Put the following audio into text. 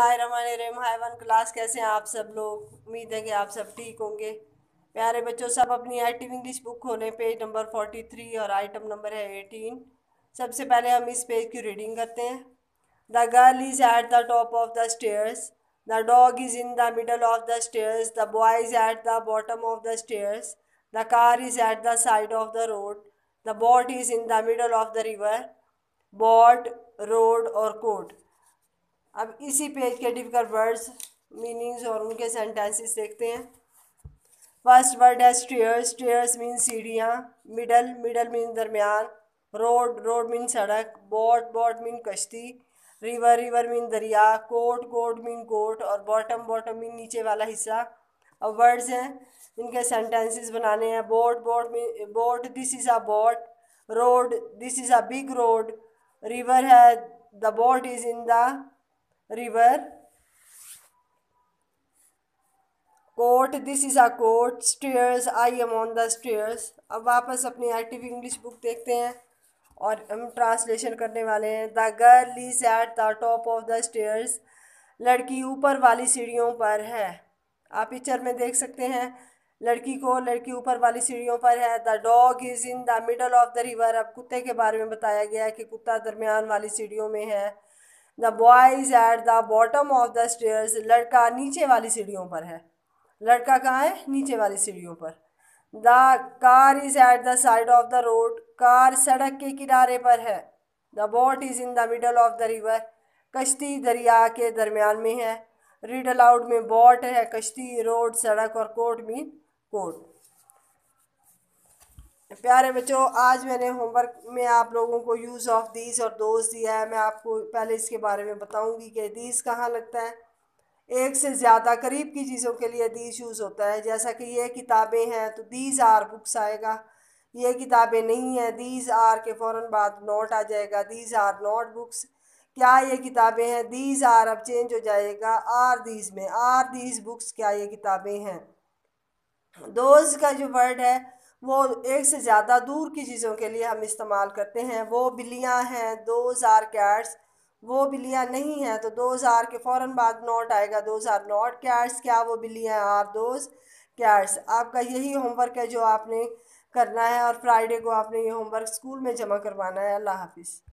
हाय one class कैसे हैं आप सब लोग उम्मीद है कि आप सब ठीक होंगे प्यारे बच्चों सब अपनी एक्टिव इंग्लिश बुक खोलें पेज नंबर फोर्टी थ्री और आइटम नंबर है एटीन सबसे पहले हम इस पेज की रीडिंग करते हैं the girl is at the top of the stairs the dog is in the middle of the stairs the boy is at the bottom of the stairs the car is at the side of the road the boat is in the middle of the river boat road और coat अब इसी page के difficult words meanings और उनके sentences देखते हैं first word है stair stairs mean सीढ़ियाँ मिडल मिडल मीन दरमियान रोड रोड मीन सड़क बोट बोट मीन कश्ती रिवर रिवर मीन दरिया कोट कोट मीन कोट और बॉटम बॉटम मीन नीचे वाला हिस्सा अब वर्ड्स हैं इनके सेंटेंसेस बनाने हैं boat boat mean boat this is a boat road this is a big road river है the boat is in the river coat this is a court stairs I am on the stairs अब वापस अपनी active English book देखते हैं और हम translation करने वाले हैं the girl is at the top of the stairs लड़की ऊपर वाली सीढ़ियों पर है आप पिक्चर में देख सकते हैं लड़की को लड़की ऊपर वाली सीढ़ियों पर है the dog is in the middle of the river अब कुत्ते के बारे में बताया गया है कि कुत्ता दरमियान वाली सीढ़ियों में है the boys at the bottom of the stairs लड़का नीचे वाली सीढ़ियों पर है लड़का कहाँ है नीचे वाली सीढ़ियों पर the car is at the side of the road car सड़क के किनारे पर है the boat is in the middle of the river कश्ती दरिया के दरमियान में है रीड अलाउड में बोट है कश्ती रोड सड़क और कोर्ट मीन कोट प्यारे बच्चों आज मैंने होमवर्क में आप लोगों को यूज़ ऑफ दीज और दोज दिया है मैं आपको पहले इसके बारे में बताऊंगी कि दीज कहाँ लगता है एक से ज़्यादा करीब की चीज़ों के लिए दीज यूज़ होता है जैसा कि ये किताबें हैं तो दीज आर बुक्स आएगा ये किताबें नहीं हैं दीज आर के फ़ौर बाद नोट आ जाएगा दीज आर नोट बुक्स क्या ये किताबें हैं दीज आर अब चेंज हो जाएगा आर दीज में आर दीज बुक्स क्या ये किताबें हैं दोज का जो वर्ड है वो एक से ज़्यादा दूर की चीज़ों के लिए हम इस्तेमाल करते हैं वो बिल्लियाँ हैं दो हज़ार कैट्स वो बिल्लियाँ नहीं हैं तो दो हज़ार के फ़ौर बाद नोट आएगा दो हज़ार नोट कैट्स क्या वो बिल्लियाँ आर दोज कैट्स आपका यही होमवर्क है जो आपने करना है और फ्राइडे को आपने ये होमवर्क स्कूल में जमा करवाना है अल्लाह हाफिज़